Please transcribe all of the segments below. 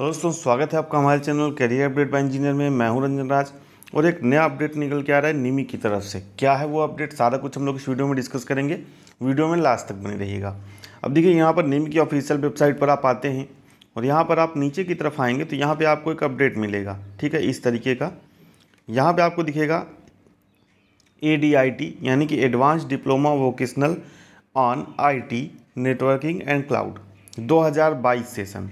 hello तो दोस्तों स्वागत है आपका हमारे channel career update by engineer में मैं हूं रंजन राज और एक नया अपडेट निकल के आ रहा है निमी की तरफ से क्या है वो अपडेट सारा कुछ हम लोग इस वीडियो में डिस्कस करेंगे वीडियो में लास्ट तक बने रहिएगा अब देखिए यहाँ पर निमी की ऑफिशियल वेबसाइट पर आप आते हैं और यहाँ पर आप नीचे की तरफ आएँगे तो यहाँ पर आपको एक अपडेट मिलेगा ठीक है इस तरीके का यहाँ पर आपको दिखेगा ए यानी कि advance diploma vocational on I networking and cloud दो session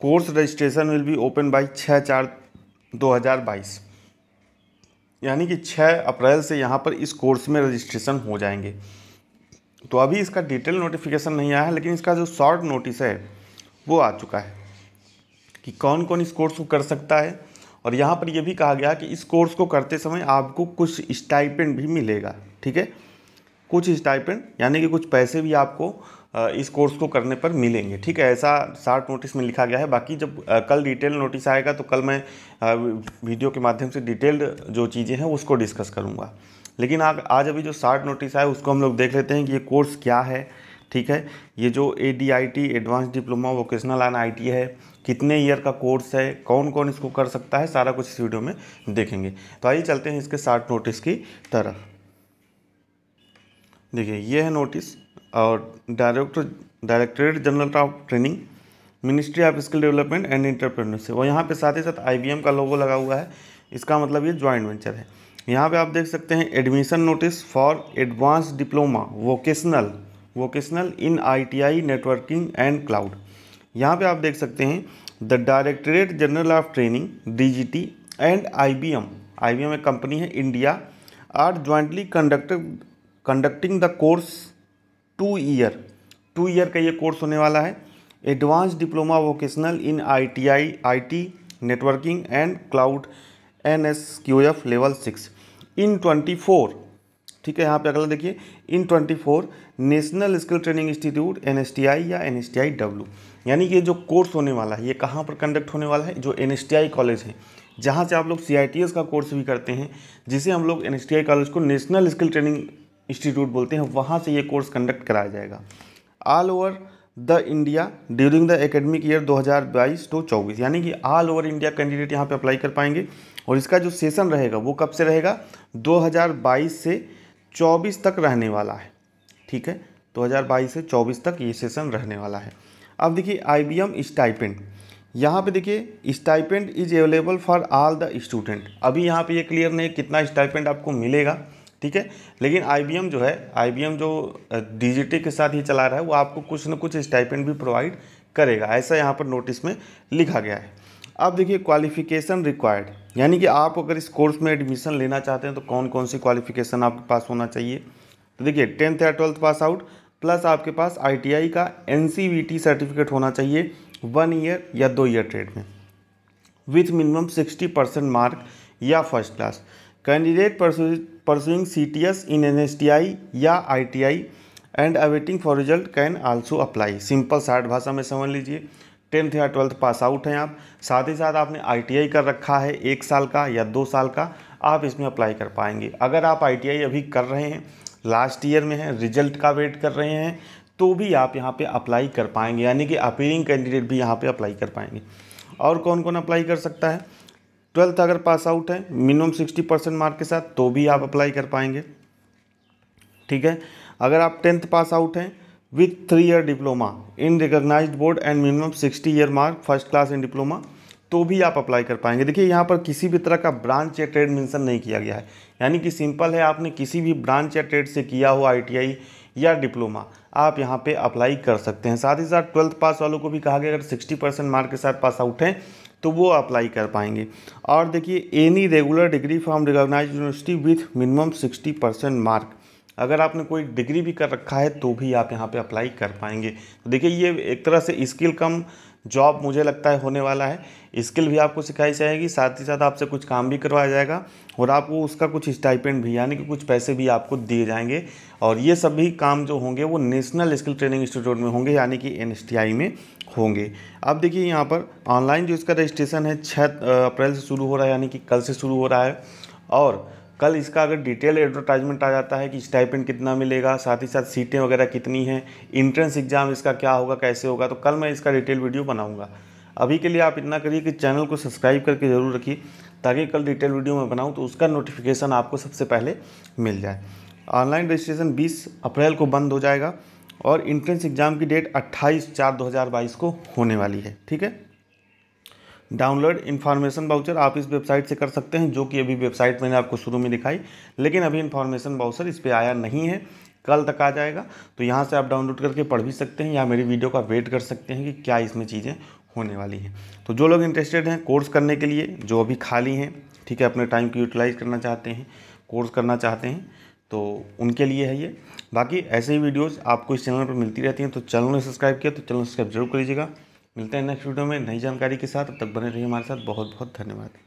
course registration will be open by छः चार 2022 यानी कि 6 अप्रैल से यहाँ पर इस कोर्स में रजिस्ट्रेशन हो जाएंगे तो अभी इसका डिटेल नोटिफिकेशन नहीं आया है लेकिन इसका जो शॉर्ट नोटिस है वो आ चुका है कि कौन कौन इस कोर्स को कर सकता है और यहाँ पर यह भी कहा गया कि इस कोर्स को करते समय आपको कुछ स्टाइपेंट भी मिलेगा ठीक है कुछ स्टाइपेंट यानी कि कुछ पैसे भी आपको इस कोर्स को करने पर मिलेंगे ठीक है ऐसा शार्ट नोटिस में लिखा गया है बाकी जब कल डिटेल नोटिस आएगा तो कल मैं वीडियो के माध्यम से डिटेल्ड जो चीज़ें हैं उसको डिस्कस करूँगा लेकिन आ, आज अभी जो शार्ट नोटिस आया उसको हम लोग देख लेते हैं कि ये कोर्स क्या है ठीक है ये जो A D I T advance diploma vocational N I T है कितने ईयर का कोर्स है कौन कौन इसको कर सकता है सारा कुछ इस वीडियो में देखेंगे तो आइए चलते हैं इसके शार्ट नोटिस की तरफ देखिए ये है नोटिस और director directorate general of training ministry of skill development and entrepreneurship और यहाँ पे साथ ही साथ आई का लोगो लगा हुआ है इसका मतलब ये ज्वाइंट वेंचर है यहाँ पे आप देख सकते हैं admission notice for advance diploma vocational vocational in ITI networking and cloud यहाँ पे आप देख सकते हैं the directorate general of training D and I B M एक कंपनी है India are jointly conducted conducting the course two year two year का ये कोर्स होने वाला है advance diploma vocational in ITI IT networking and cloud N S Q F level six in twenty four ठीक है यहाँ पे अगला देखिए in twenty four national skill training institute N S T I या N S T I W यानी कि जो कोर्स होने वाला है ये कहाँ पर कंडक्ट होने वाला है जो N S T I college है जहाँ से आप लोग सी आई टी एस का कोर्स भी करते हैं जिसे हम लोग N S T I college को नेशनल स्किल ट्रेनिंग इंस्टीट्यूट बोलते हैं वहाँ से ये कोर्स कंडक्ट कराया जाएगा all over the India during the academic year 2022 two चौबीस यानी कि ऑल ओवर इंडिया कैंडिडेट यहाँ पे अप्लाई कर पाएंगे और इसका जो सेशन रहेगा वो कब से रहेगा 2022 से 24 तक रहने वाला है ठीक है 2022 से 24 तक ये सेशन रहने वाला है अब देखिए आई बी एम स्टाइपेंड यहाँ पर देखिए stipend is available for all the student अभी यहाँ पर ये क्लियर नहीं कितना स्टाइपेंड आपको मिलेगा ठीक है लेकिन आई जो है आई जो डी के साथ ही चला रहा है वो आपको कुछ ना कुछ स्टाइपेंट भी प्रोवाइड करेगा ऐसा यहाँ पर नोटिस में लिखा गया है अब देखिए क्वालिफिकेशन रिक्वायर्ड यानी कि आप अगर इस कोर्स में एडमिशन लेना चाहते हैं तो कौन कौन सी क्वालिफिकेशन आपके पास होना चाहिए तो देखिए टेंथ या ट्वेल्थ पास आउट प्लस आपके पास आईटीआई का एनसीवीटी सर्टिफिकेट होना चाहिए वन ईयर या दो ईयर ट्रेड में with minimum sixty percent mark या first class candidate pursuing C T S in N S T I या I T I and awaiting for result can also apply simple साठ भाषा में समझ लीजिए टेंथ या twelfth pass out हैं आप साथ ही साथ आपने आई कर रखा है एक साल का या दो साल का आप इसमें अप्लाई कर पाएंगे अगर आप आई अभी कर रहे हैं लास्ट ईयर में हैं रिजल्ट का वेट कर रहे हैं तो भी आप यहाँ पे अप्लाई कर पाएंगे यानी कि अपीयरिंग कैंडिडेट भी यहाँ पे अप्लाई कर पाएंगे और कौन कौन अप्लाई कर सकता है ट्वेल्थ अगर पास आउट है मिनिमम सिक्सटी परसेंट मार्क के साथ तो भी आप अप्लाई कर पाएंगे ठीक है अगर आप टेंथ पास आउट हैं with three year diploma in recognise board and minimum sixty year mark first class in diploma तो भी आप अप्लाई कर पाएंगे देखिए यहाँ पर किसी भी तरह का ब्रांच या ट्रेड मेंशन नहीं किया गया है यानी कि सिंपल है आपने किसी भी ब्रांच या ट्रेड से किया हो आईटीआई या डिप्लोमा आप यहाँ पे अप्लाई कर सकते हैं साथ ही साथ ट्वेल्थ पास वालों को भी कहा गया अगर सिक्सटी परसेंट मार्क के साथ पास आउट हैं तो वो अप्लाई कर पाएंगे और देखिए any regular degree from recognise university with minimum sixty percent mark अगर आपने कोई डिग्री भी कर रखा है तो भी आप यहाँ पे अप्लाई कर पाएंगे तो देखिए ये एक तरह से स्किल कम जॉब मुझे लगता है होने वाला है स्किल भी आपको सिखाई जाएगी साथ ही साथ आपसे कुछ काम भी करवाया जाएगा और आपको उसका कुछ स्टाइपेंट भी यानी कि कुछ पैसे भी आपको दिए जाएंगे और ये सभी काम जो होंगे वो नेशनल स्किल ट्रेनिंग इंस्टीट्यूट में होंगे यानी कि एन में होंगे अब देखिए यहाँ पर ऑनलाइन जो इसका रजिस्ट्रेशन है छः अप्रैल से शुरू हो रहा है यानी कि कल से शुरू हो रहा है और कल इसका अगर डिटेल एडवर्टाइजमेंट आ जाता है कि स्टाइपेंड कितना मिलेगा साथ ही साथ सीटें वगैरह कितनी हैं इंट्रेंस एग्ज़ाम इसका क्या होगा कैसे होगा तो कल मैं इसका डिटेल वीडियो बनाऊँगा अभी के लिए आप इतना करिए कि चैनल को सब्सक्राइब करके ज़रूर रखिए ताकि कल डिटेल वीडियो मैं बनाऊँ तो उसका नोटिफिकेशन आपको सबसे पहले मिल जाए ऑनलाइन रजिस्ट्रेशन बीस अप्रैल को बंद हो जाएगा और इंट्रेंस एग्ज़ाम की डेट अट्ठाईस चार दो को होने वाली है ठीक है डाउनलोड इन्फॉर्मेशन बाउचर आप इस वेबसाइट से कर सकते हैं जो कि अभी वेबसाइट मैंने आपको शुरू में दिखाई लेकिन अभी इन्फॉर्मेशन बाउचर इस पर आया नहीं है कल तक आ जाएगा तो यहाँ से आप डाउनलोड करके पढ़ भी सकते हैं या मेरी वीडियो का वेट कर सकते हैं कि क्या इसमें चीज़ें होने वाली हैं तो जो लोग इंटरेस्टेड हैं कोर्स करने के लिए जो अभी खाली हैं ठीक है अपने टाइम को यूटिलाइज करना चाहते हैं कोर्स करना चाहते हैं तो उनके लिए है ये बाकी ऐसे ही वीडियोस आपको इस चैनल पर मिलती रहती हैं तो चैनल ने सब्सक्राइब किया तो चैनल सब्सक्राइब जरूर कर लीजिएगा मिलते हैं नेक्स्ट वीडियो में नई जानकारी के साथ अब तक बने रहिए हमारे साथ बहुत बहुत धन्यवाद